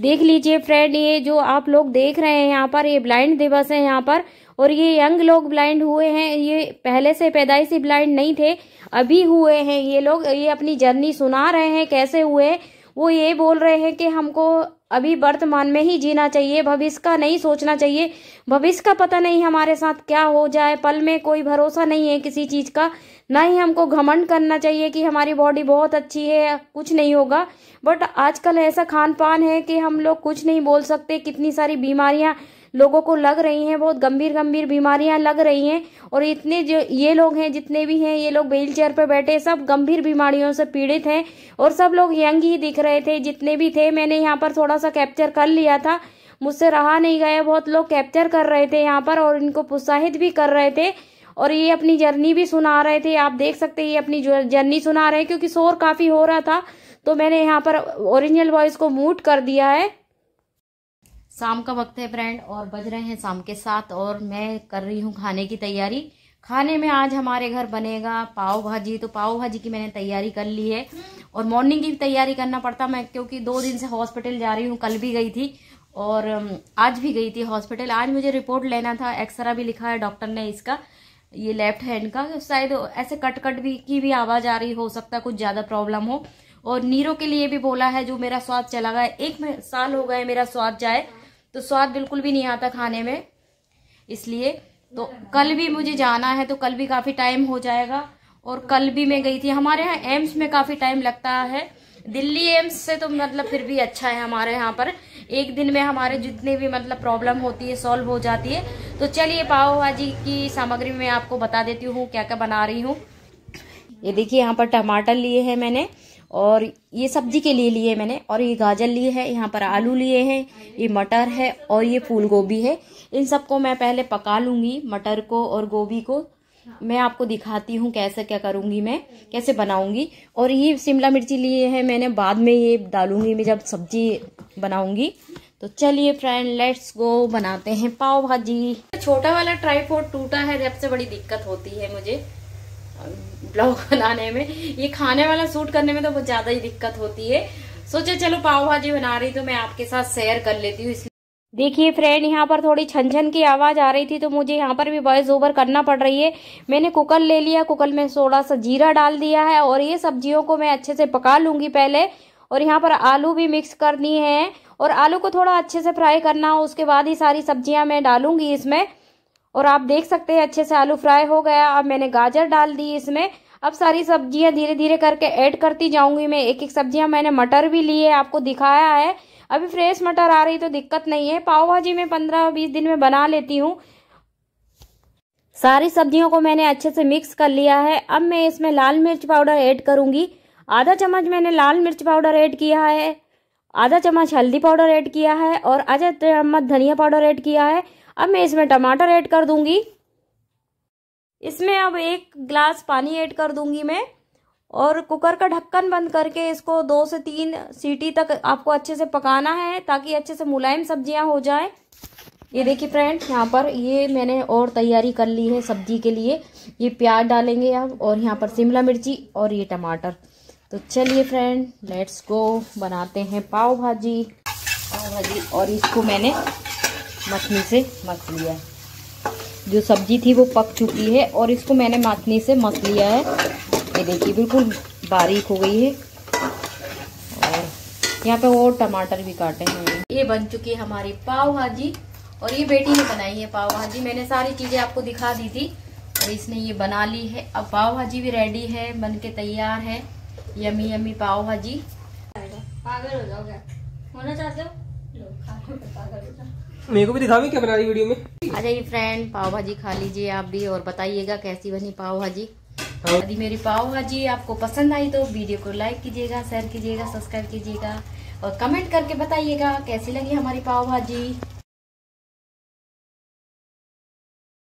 देख लीजिए फ्रेंड ये जो आप लोग देख रहे हैं यहाँ पर ये ब्लाइंड दिवस है यहाँ पर और ये यंग लोग ब्लाइंड हुए हैं ये पहले से पैदाइशी ब्लाइंड नहीं थे अभी हुए हैं ये लोग ये अपनी जर्नी सुना रहे हैं कैसे हुए वो ये बोल रहे हैं कि हमको अभी वर्तमान में ही जीना चाहिए भविष्य का नहीं सोचना चाहिए भविष्य का पता नहीं हमारे साथ क्या हो जाए पल में कोई भरोसा नहीं है किसी चीज़ का ना ही हमको घमंड करना चाहिए कि हमारी बॉडी बहुत अच्छी है कुछ नहीं होगा बट आजकल ऐसा खान पान है कि हम लोग कुछ नहीं बोल सकते कितनी सारी बीमारियां लोगों को लग रही हैं बहुत गंभीर गंभीर बीमारियां लग रही हैं और इतने जो ये लोग हैं जितने भी हैं ये लोग व्हील चेयर पर बैठे सब गंभीर बीमारियों से पीड़ित हैं और सब लोग यंग ही दिख रहे थे जितने भी थे मैंने यहाँ पर थोड़ा सा कैप्चर कर लिया था मुझसे रहा नहीं गया बहुत लोग कैप्चर कर रहे थे यहाँ पर और इनको प्रोत्साहित भी कर रहे थे और ये अपनी जर्नी भी सुना रहे थे आप देख सकते हैं ये अपनी जर्नी सुना रहे हैं क्योंकि शोर काफ़ी हो रहा था तो मैंने यहाँ पर ओरिजिनल वॉइस को म्यूट कर दिया है शाम का वक्त है फ्रेंड और बज रहे हैं शाम के साथ और मैं कर रही हूँ खाने की तैयारी खाने में आज हमारे घर बनेगा पाव भाजी तो पाव भाजी की मैंने तैयारी कर ली है और मॉर्निंग की तैयारी करना पड़ता मैं क्योंकि दो दिन से हॉस्पिटल जा रही हूँ कल भी गई थी और आज भी गई थी हॉस्पिटल आज मुझे रिपोर्ट लेना था एक्सरा भी लिखा है डॉक्टर ने इसका ये लेफ्ट हैंड का शायद ऐसे कट कट भी की भी आवाज़ आ रही हो सकता है कुछ ज़्यादा प्रॉब्लम हो और नीरो के लिए भी बोला है जो मेरा स्वाद चला गया एक साल हो गए मेरा स्वाद जाए तो स्वाद बिल्कुल भी नहीं आता खाने में इसलिए तो कल भी मुझे जाना है तो कल भी काफ़ी टाइम हो जाएगा और कल भी मैं गई थी हमारे यहाँ एम्स में काफ़ी टाइम लगता है दिल्ली एम्स से तो मतलब फिर भी अच्छा है हमारे यहाँ पर एक दिन में हमारे जितने भी मतलब प्रॉब्लम होती है सॉल्व हो जाती है तो चलिए पाव भाजी की सामग्री में आपको बता देती हूँ क्या क्या बना रही हूँ ये देखिए यहाँ पर टमाटर लिए हैं मैंने और ये सब्जी के लिए लिए मैंने और ये गाजर लिए है यहाँ पर आलू लिए हैं ये मटर है और ये फूल गोभी है इन सबको मैं पहले पका लूँगी मटर को और गोभी को मैं आपको दिखाती हूँ कैसे क्या करूँगी मैं कैसे बनाऊँगी और ये शिमला मिर्ची लिए है मैंने बाद में ये डालूँगी मैं जब सब्जी बनाऊँगी तो चलिए फ्रेंड लेट्स गो बनाते हैं पाव भाजी छोटा वाला ट्राईपोर्ट टूटा है जब से बड़ी दिक्कत होती है मुझे ब्लॉग बनाने में ये खाने वाला सूट करने में तो बहुत ज़्यादा ही दिक्कत होती है सोचा चलो पाव भाजी बना रही तो मैं आपके साथ शेयर कर लेती हूँ इसलिए देखिए फ्रेंड यहाँ पर थोड़ी छन छन की आवाज़ आ रही थी तो मुझे यहाँ पर भी वॉइस ओवर करना पड़ रही है मैंने कुकर ले लिया कुकर में थोड़ा सा जीरा डाल दिया है और ये सब्जियों को मैं अच्छे से पका लूंगी पहले और यहाँ पर आलू भी मिक्स करनी है और आलू को थोड़ा अच्छे से फ्राई करना हो उसके बाद ही सारी सब्जियां मैं डालूंगी इसमें और आप देख सकते हैं अच्छे से आलू फ्राई हो गया अब मैंने गाजर डाल दी इसमें अब सारी सब्जियां धीरे धीरे करके ऐड करती जाऊंगी मैं एक एक सब्जियां मैंने मटर भी ली है आपको दिखाया है अभी फ्रेश मटर आ रही तो दिक्कत नहीं है पाव भाजी मैं पंद्रह बीस दिन में बना लेती हूँ सारी सब्जियों को मैंने अच्छे से मिक्स कर लिया है अब मैं इसमें लाल मिर्च पाउडर ऐड करूंगी आधा चम्मच मैंने लाल मिर्च पाउडर ऐड किया है आधा चम्मच हल्दी पाउडर ऐड किया है और आधा चम्मच धनिया पाउडर ऐड किया है अब मैं इसमें टमाटर ऐड कर दूंगी इसमें अब एक गिलास पानी ऐड कर दूंगी मैं और कुकर का ढक्कन बंद करके इसको दो से तीन सीटी तक आपको अच्छे से पकाना है ताकि अच्छे से मुलायम सब्जियां हो जाए ये देखिए फ्रेंड यहाँ पर ये मैंने और तैयारी कर ली है सब्जी के लिए ये प्याज डालेंगे अब और यहाँ पर शिमला मिर्ची और ये टमाटर तो चलिए फ्रेंड लेट्स गो बनाते हैं पाव भाजी पाव भाजी और इसको मैंने मथनी से मस लिया जो सब्जी थी वो पक चुकी है और इसको मैंने मथनी से मस लिया है ये देखिए बिल्कुल बारीक हो गई है और यहाँ पे और टमाटर भी काटे हैं ये बन चुकी है हमारी पाव भाजी और ये बेटी ने बनाई है पाव भाजी मैंने सारी चीज़ें आपको दिखा दी थी और इसने ये बना ली है अब पाव भाजी भी रेडी है बन के तैयार है यमी यमी पाव भाजी पागल हो जाओगे होना चाहते हो मेरे को भी दिखावे क्या बना रही वीडियो में आ जाइए फ्रेंड पाव भाजी खा लीजिए आप भी और बताइएगा कैसी बनी पाव भाजी हाँ। यदि मेरी पाव भाजी आपको पसंद आई तो वीडियो को लाइक कीजिएगा शेयर कीजिएगा सब्सक्राइब कीजिएगा और कमेंट करके बताइएगा कैसी लगी हमारी पाव भाजी